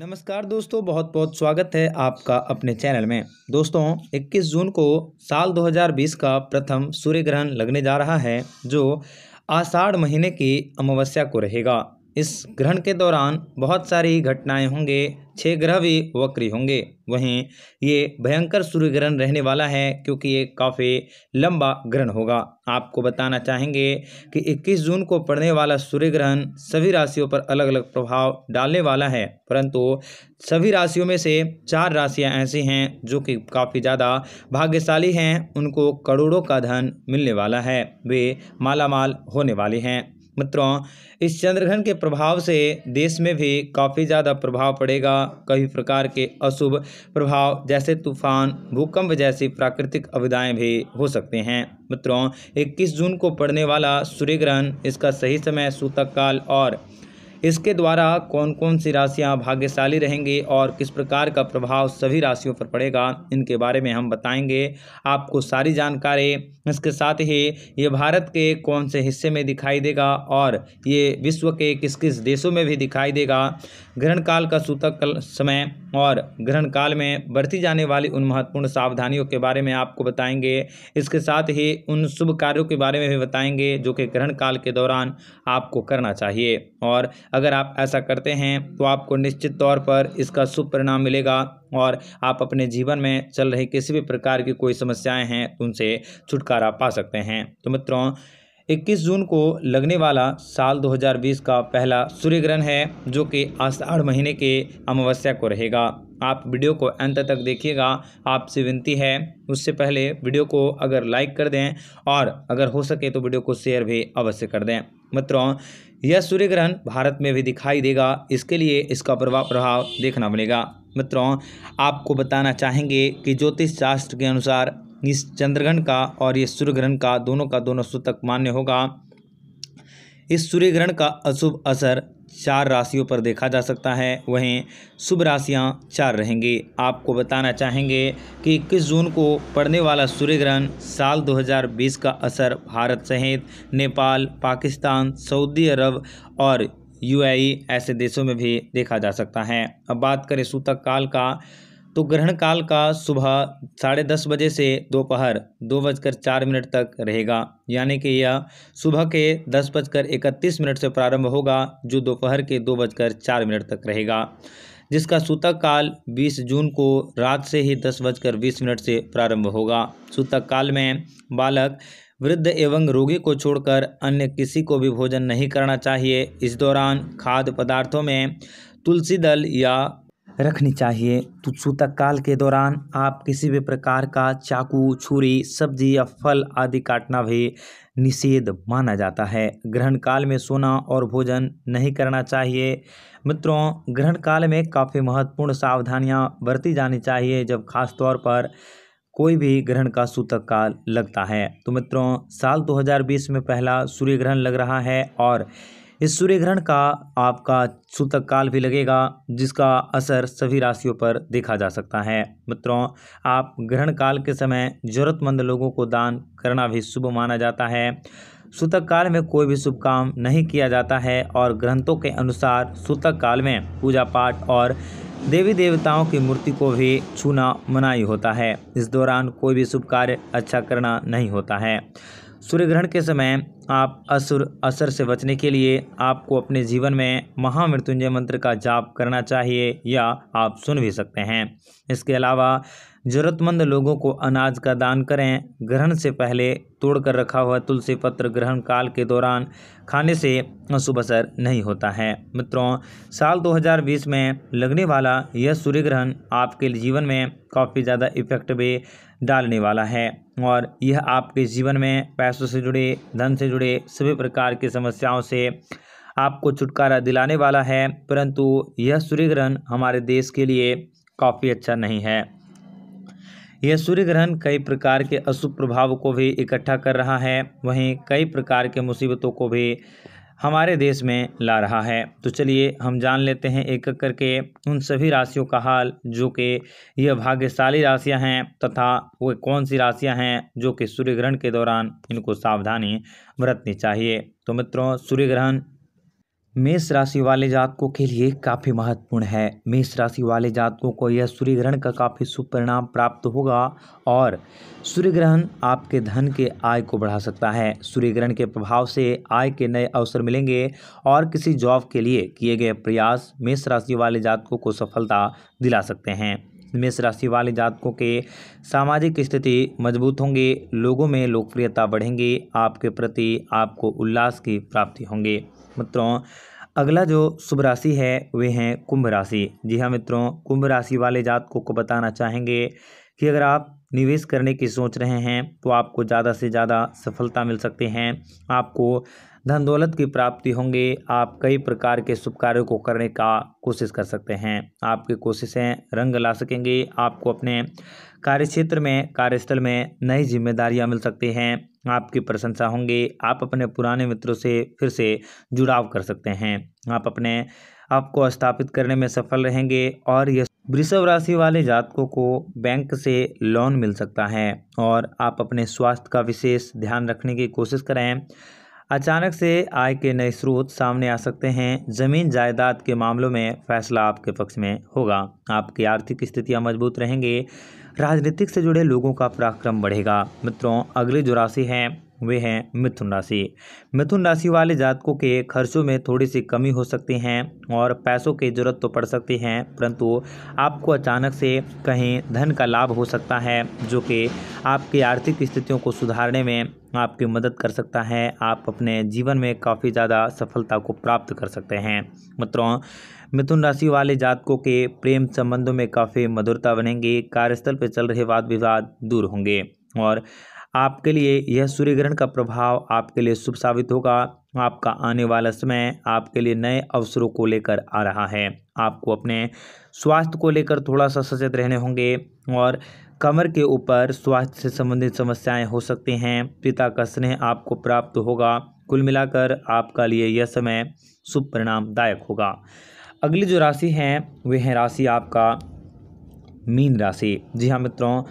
नमस्कार दोस्तों बहुत बहुत स्वागत है आपका अपने चैनल में दोस्तों 21 जून को साल 2020 का प्रथम सूर्य ग्रहण लगने जा रहा है जो आषाढ़ महीने की अमावस्या को रहेगा इस ग्रहण के दौरान बहुत सारी घटनाएं होंगे छः ग्रह भी वक्री होंगे वहीं ये भयंकर सूर्य ग्रहण रहने वाला है क्योंकि ये काफ़ी लंबा ग्रहण होगा आपको बताना चाहेंगे कि 21 जून को पड़ने वाला सूर्य ग्रहण सभी राशियों पर अलग अलग प्रभाव डालने वाला है परंतु सभी राशियों में से चार राशियां ऐसी हैं जो कि काफ़ी ज़्यादा भाग्यशाली हैं उनको करोड़ों का धन मिलने वाला है वे मालामाल होने वाले हैं मित्रों इस चंद्रग्रहण के प्रभाव से देश में भी काफ़ी ज़्यादा प्रभाव पड़ेगा कई प्रकार के अशुभ प्रभाव जैसे तूफान भूकंप जैसी प्राकृतिक अविधाएँ भी हो सकते हैं मित्रों 21 जून को पड़ने वाला सूर्य ग्रहण इसका सही समय सूतक काल और इसके द्वारा कौन कौन सी राशियाँ भाग्यशाली रहेंगी और किस प्रकार का प्रभाव सभी राशियों पर पड़ेगा इनके बारे में हम बताएंगे आपको सारी जानकारी इसके साथ ही ये भारत के कौन से हिस्से में दिखाई देगा और ये विश्व के किस किस देशों में भी दिखाई देगा ग्रहण काल का सूतक समय और ग्रहण काल में बरती जाने वाली उन महत्वपूर्ण सावधानियों के बारे में आपको बताएंगे इसके साथ ही उन शुभ कार्यों के बारे में भी बताएंगे जो कि ग्रहण काल के दौरान आपको करना चाहिए और अगर आप ऐसा करते हैं तो आपको निश्चित तौर पर इसका शुभ परिणाम मिलेगा और आप अपने जीवन में चल रही किसी भी प्रकार की कोई समस्याएं हैं तो उनसे छुटकारा पा सकते हैं तो मित्रों 21 जून को लगने वाला साल 2020 का पहला सूर्य ग्रहण है जो कि आषाढ़ महीने के अमावस्या को रहेगा आप वीडियो को अंत तक देखिएगा आपसे विनती है उससे पहले वीडियो को अगर लाइक कर दें और अगर हो सके तो वीडियो को शेयर भी अवश्य कर दें मित्रों यह सूर्य ग्रहण भारत में भी दिखाई देगा इसके लिए इसका प्रभाव प्रभाव देखना मिलेगा मित्रों आपको बताना चाहेंगे कि ज्योतिष शास्त्र के अनुसार इस चंद्रग्रहण का और ये सूर्य ग्रहण का दोनों का दोनों सूतक मान्य होगा इस सूर्य ग्रहण का अशुभ असर चार राशियों पर देखा जा सकता है वहीं शुभ राशियां चार रहेंगी आपको बताना चाहेंगे कि इक्कीस जून को पड़ने वाला सूर्य ग्रहण साल 2020 का असर भारत सहित नेपाल पाकिस्तान सऊदी अरब और यूएई ऐसे देशों में भी देखा जा सकता है अब बात करें सूतक काल का तो ग्रहण काल का सुबह साढ़े दस बजे से दोपहर दो, दो बजकर चार मिनट तक रहेगा यानी कि यह सुबह के दस बजकर इकतीस मिनट से प्रारंभ होगा जो दोपहर के दो बजकर चार मिनट तक रहेगा जिसका सूतक काल 20 जून को रात से ही दस बजकर बीस मिनट से प्रारंभ होगा सूतक काल में बालक वृद्ध एवं रोगी को छोड़कर अन्य किसी को भी भोजन नहीं करना चाहिए इस दौरान खाद्य पदार्थों में तुलसी दल या रखनी चाहिए तो काल के दौरान आप किसी भी प्रकार का चाकू छुरी सब्जी या फल आदि काटना भी निषेध माना जाता है ग्रहण काल में सोना और भोजन नहीं करना चाहिए मित्रों ग्रहण काल में काफ़ी महत्वपूर्ण सावधानियां बरती जानी चाहिए जब खास तौर पर कोई भी ग्रहण का सूतक काल लगता है तो मित्रों साल 2020 में पहला सूर्य ग्रहण लग रहा है और इस सूर्य ग्रहण का आपका सूतक काल भी लगेगा जिसका असर सभी राशियों पर देखा जा सकता है मित्रों आप ग्रहण काल के समय जरूरतमंद लोगों को दान करना भी शुभ माना जाता है सूतक काल में कोई भी शुभ काम नहीं किया जाता है और ग्रंथों के अनुसार सूतक काल में पूजा पाठ और देवी देवताओं की मूर्ति को भी छूना मनाही होता है इस दौरान कोई भी शुभ कार्य अच्छा करना नहीं होता है सूर्य ग्रहण के समय आप असुर असर से बचने के लिए आपको अपने जीवन में महामृत्युंजय मंत्र का जाप करना चाहिए या आप सुन भी सकते हैं इसके अलावा जरूरतमंद लोगों को अनाज का दान करें ग्रहण से पहले तोड़कर रखा हुआ तुलसी पत्र ग्रहण काल के दौरान खाने से शुभ असर नहीं होता है मित्रों साल 2020 में लगने वाला यह सूर्य ग्रहण आपके जीवन में काफ़ी ज़्यादा इफेक्ट भी डालने वाला है और यह आपके जीवन में पैसों से जुड़े धन से जुड़े सभी प्रकार की समस्याओं से आपको छुटकारा दिलाने वाला है परंतु यह सूर्य ग्रहण हमारे देश के लिए काफ़ी अच्छा नहीं है यह सूर्य ग्रहण कई प्रकार के अशुभ प्रभाव को भी इकट्ठा कर रहा है वहीं कई प्रकार के मुसीबतों को भी हमारे देश में ला रहा है तो चलिए हम जान लेते हैं एक एक करके उन सभी राशियों का हाल जो कि यह भाग्यशाली राशियां हैं तथा वो कौन सी राशियां हैं जो कि सूर्य ग्रहण के दौरान इनको सावधानी बरतनी चाहिए तो मित्रों सूर्य ग्रहण मेष राशि वाले जातकों के लिए काफ़ी महत्वपूर्ण है मेष राशि वाले जातकों को यह सूर्य ग्रहण का काफ़ी शुभ परिणाम प्राप्त होगा और सूर्य ग्रहण आपके धन के आय को बढ़ा सकता है सूर्य ग्रहण के प्रभाव से आय के नए अवसर मिलेंगे और किसी जॉब के लिए किए गए प्रयास मेष राशि वाले जातकों को सफलता दिला सकते हैं मेष राशि वाले जातकों के सामाजिक स्थिति मजबूत होंगे लोगों में लोकप्रियता बढ़ेंगी आपके प्रति आपको उल्लास की प्राप्ति होंगी मित्रों अगला जो शुभ राशि है वे हैं कुंभ राशि जी हाँ मित्रों कुंभ राशि वाले जातकों को बताना चाहेंगे कि अगर आप निवेश करने की सोच रहे हैं तो आपको ज़्यादा से ज़्यादा सफलता मिल सकते हैं आपको धन दौलत की प्राप्ति होंगे आप कई प्रकार के शुभ कार्यों को करने का कोशिश कर सकते हैं आपकी कोशिशें रंग ला सकेंगे आपको अपने कार्य क्षेत्र में कार्यस्थल में नई जिम्मेदारियां मिल सकती हैं आपकी प्रशंसा होंगी आप अपने पुराने मित्रों से फिर से जुड़ाव कर सकते हैं आप अपने आप को स्थापित करने में सफल रहेंगे और यह वृषभ राशि वाले जातकों को बैंक से लोन मिल सकता है और आप अपने स्वास्थ्य का विशेष ध्यान रखने की कोशिश करें अचानक से आय के नए स्रोत सामने आ सकते हैं ज़मीन जायदाद के मामलों में फैसला आपके पक्ष में होगा आपकी आर्थिक स्थितियां मजबूत रहेंगे राजनीतिक से जुड़े लोगों का पराक्रम बढ़ेगा मित्रों अगली जो राशि है वे हैं मिथुन राशि मिथुन राशि वाले जातकों के खर्चों में थोड़ी सी कमी हो सकती हैं और पैसों की जरूरत तो पड़ सकती है परंतु आपको अचानक से कहीं धन का लाभ हो सकता है जो कि आपकी आर्थिक स्थितियों को सुधारने में आपकी मदद कर सकता है आप अपने जीवन में काफ़ी ज़्यादा सफलता को प्राप्त कर सकते हैं मित्रों मिथुन राशि वाले जातकों के प्रेम संबंधों में काफ़ी मधुरता बनेंगी कार्यस्थल पर चल रहे वाद विवाद दूर होंगे और आपके लिए यह सूर्य ग्रहण का प्रभाव आपके लिए शुभ साबित होगा आपका आने वाला समय आपके लिए नए अवसरों को लेकर आ रहा है आपको अपने स्वास्थ्य को लेकर थोड़ा सा सचेत रहने होंगे और कमर के ऊपर स्वास्थ्य से संबंधित समस्याएं हो सकती हैं पिता का स्नेह आपको प्राप्त होगा कुल मिलाकर आपका लिए यह समय शुभ परिणामदायक होगा अगली जो राशि है वे है राशि आपका मीन राशि जी हाँ मित्रों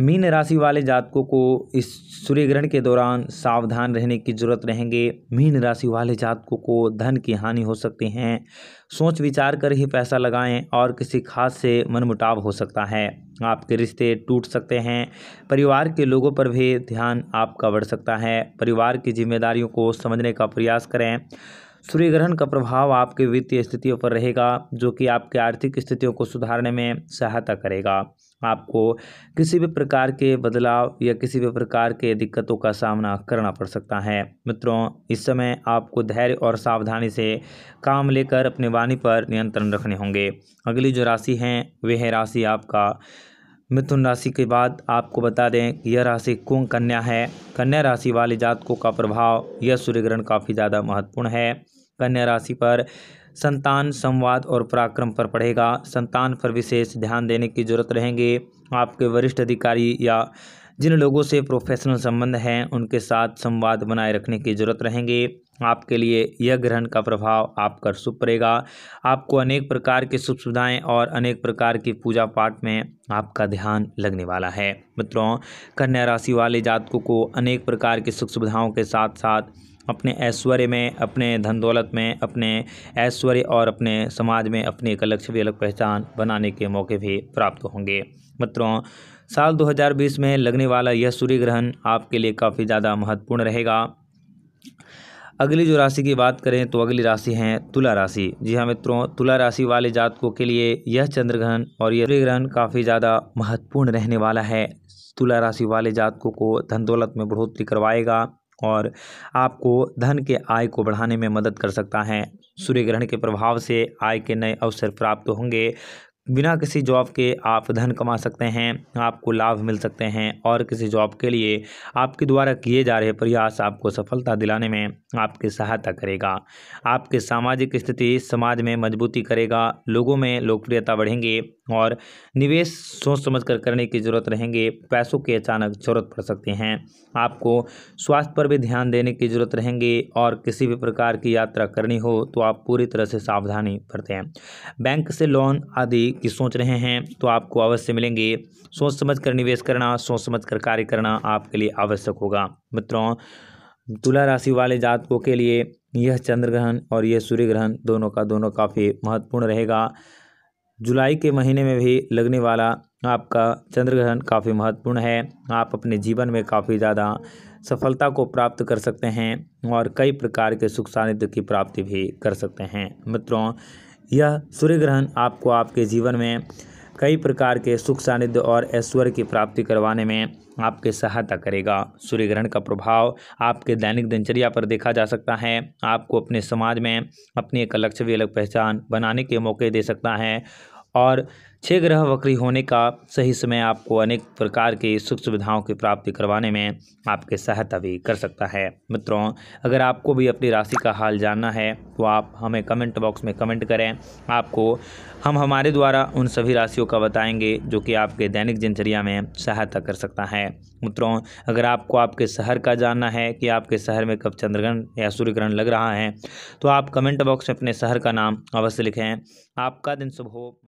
मीन राशि वाले जातकों को इस सूर्य ग्रहण के दौरान सावधान रहने की जरूरत रहेंगे मीन राशि वाले जातकों को धन की हानि हो सकती हैं सोच विचार कर ही पैसा लगाएं और किसी खास से मनमुटाव हो सकता है आपके रिश्ते टूट सकते हैं परिवार के लोगों पर भी ध्यान आपका बढ़ सकता है परिवार की जिम्मेदारियों को समझने का प्रयास करें सूर्य ग्रहण का प्रभाव आपके वित्तीय स्थितियों पर रहेगा जो कि आपके आर्थिक स्थितियों को सुधारने में सहायता करेगा आपको किसी भी प्रकार के बदलाव या किसी भी प्रकार के दिक्कतों का सामना करना पड़ सकता है मित्रों इस समय आपको धैर्य और सावधानी से काम लेकर अपनी वाणी पर नियंत्रण रखने होंगे अगली जो राशि हैं वह है राशि आपका मिथुन राशि के बाद आपको बता दें कि यह राशि कुंभ कन्या है कन्या राशि वाले जातकों का प्रभाव यह सूर्य ग्रहण काफ़ी ज़्यादा महत्वपूर्ण है कन्या राशि पर संतान संवाद और पराक्रम पर पढ़ेगा संतान पर विशेष ध्यान देने की जरूरत रहेंगे आपके वरिष्ठ अधिकारी या जिन लोगों से प्रोफेशनल संबंध हैं उनके साथ संवाद बनाए रखने की जरूरत रहेंगे आपके लिए यह ग्रहण का प्रभाव आप पर शुभ पड़ेगा आपको अनेक प्रकार की शुभ सुविधाएँ और अनेक प्रकार की पूजा पाठ में आपका ध्यान लगने वाला है मित्रों कन्या राशि वाले जातकों को अनेक प्रकार की सुख सुविधाओं के साथ साथ अपने ऐश्वर्य में अपने धन दौलत में अपने ऐश्वर्य और अपने समाज में अपनी एक अलग छवि अलग पहचान बनाने के मौके भी प्राप्त होंगे मित्रों साल 2020 में लगने वाला यह सूर्य ग्रहण आपके लिए काफ़ी ज़्यादा महत्वपूर्ण रहेगा अगली जो राशि की बात करें तो अगली राशि है तुला राशि जी हाँ मित्रों तुला राशि वाले जातकों के लिए यह चंद्र ग्रहण और यह सूर्य ग्रहण काफ़ी ज़्यादा महत्वपूर्ण रहने वाला है तुला राशि वाले जातकों को धन दौलत में बढ़ोतरी करवाएगा और आपको धन के आय को बढ़ाने में मदद कर सकता है सूर्य ग्रहण के प्रभाव से आय के नए अवसर प्राप्त होंगे बिना किसी जॉब के आप धन कमा सकते हैं आपको लाभ मिल सकते हैं और किसी जॉब के लिए आपके द्वारा किए जा रहे प्रयास आपको सफलता दिलाने में आपकी सहायता करेगा आपके सामाजिक स्थिति समाज में मजबूती करेगा लोगों में लोकप्रियता बढ़ेंगे और निवेश सोच समझ कर करने की ज़रूरत रहेंगे पैसों की अचानक ज़रूरत पड़ सकती हैं आपको स्वास्थ्य पर भी ध्यान देने की ज़रूरत रहेंगे और किसी भी प्रकार की यात्रा करनी हो तो आप पूरी तरह से सावधानी बरतें बैंक से लोन आदि की सोच रहे हैं तो आपको अवश्य मिलेंगे सोच समझ कर निवेश करना सोच समझ कर कार्य करना आपके लिए आवश्यक होगा मित्रों तुला राशि वाले जातकों के लिए यह चंद्र ग्रहण और यह सूर्य ग्रहण दोनों का दोनों काफ़ी महत्वपूर्ण रहेगा जुलाई के महीने में भी लगने वाला आपका चंद्र ग्रहण काफ़ी महत्वपूर्ण है आप अपने जीवन में काफ़ी ज़्यादा सफलता को प्राप्त कर सकते हैं और कई प्रकार के सुख सानिध्य की प्राप्ति भी कर सकते हैं मित्रों यह सूर्य ग्रहण आपको आपके जीवन में कई प्रकार के सुख सानिध्य और ऐश्वर्य की प्राप्ति करवाने में आपके सहायता करेगा सूर्य ग्रहण का प्रभाव आपके दैनिक दिनचर्या पर देखा जा सकता है आपको अपने समाज में अपनी एक अलग छवि अलग पहचान बनाने के मौके दे सकता है और छः ग्रह वक्री होने का सही समय आपको अनेक प्रकार के सुख सुविधाओं की प्राप्ति करवाने में आपके सहायता भी कर सकता है मित्रों अगर आपको भी अपनी राशि का हाल जानना है तो आप हमें कमेंट बॉक्स में कमेंट करें आपको हम हमारे द्वारा उन सभी राशियों का बताएंगे जो कि आपके दैनिक दिनचर्या में सहायता कर सकता है मित्रों अगर आपको आपके शहर का जानना है कि आपके शहर में कब चंद्रग्रहण या सूर्यग्रहण लग रहा है तो आप कमेंट बॉक्स में अपने शहर का नाम अवश्य लिखें आपका दिन शुभ हो